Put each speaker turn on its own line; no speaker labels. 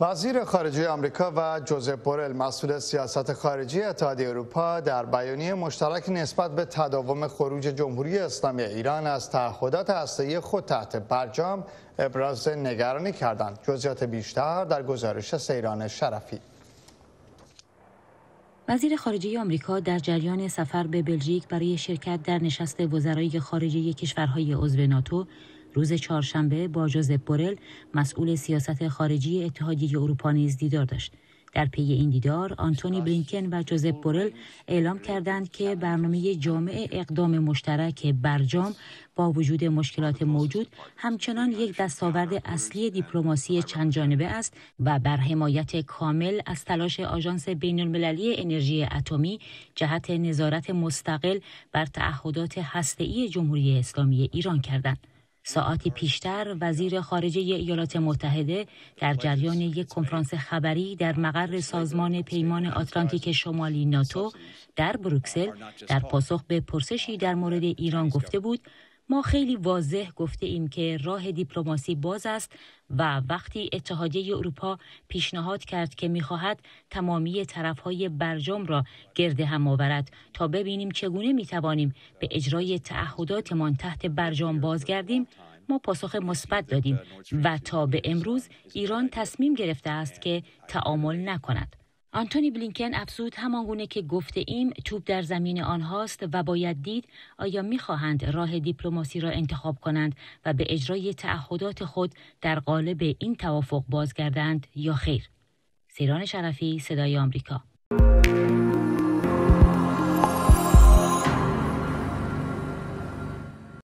وزیر خارجه آمریکا و جوزپ بورل مسئول سیاست خارجی اتحادیه اروپا در بیانیه مشترک نسبت به تداوم خروج جمهوری اسلامی ایران از تعهدات هسته‌ای خود تحت برجام ابراز نگرانی کردند. جزئیات بیشتر در گزارش سیران شرفی
وزیر خارجه آمریکا در جریان سفر به بلژیک برای شرکت در نشست وزرای خارجه کشورهای عضو ناتو روز چهارشنبه با جوزپ بورل مسئول سیاست خارجی اتحادیه اروپا نیز دیدار داشت در پی این دیدار آنتونی بلینکن و جوزپ بورل اعلام کردند که برنامه جامع اقدام مشترک برجام با وجود مشکلات موجود همچنان یک دستاورد اصلی دیپلماسی چند جانبه است و بر حمایت کامل از تلاش آژانس بین المللی انرژی اتمی جهت نظارت مستقل بر تعهدات هسته‌ای جمهوری اسلامی ایران کردند. ساعتی پیشتر وزیر خارجه ایالات متحده در جریان یک کنفرانس خبری در مقر سازمان پیمان آتلانتیک شمالی ناتو در بروکسل در پاسخ به پرسشی در مورد ایران گفته بود ما خیلی واضح گفته ایم که راه دیپلماسی باز است و وقتی اتحادیه اروپا پیشنهاد کرد که میخواهد تمامی طرفهای برجام را گرد هم آورد تا ببینیم چگونه میتوانیم به اجرای تعهداتمان تحت برجام بازگردیم ما پاسخ مثبت دادیم و تا به امروز ایران تصمیم گرفته است که تعامل نکند آنتونی بلینکن افزود همانگونه که گفته ایم چوب در زمین آنهاست و باید دید آیا میخواهند راه دیپلماسی را انتخاب کنند و به اجرای تعهدات خود در قالب این توافق بازگردند یا خیر. سیران شرفی صدای آمریکا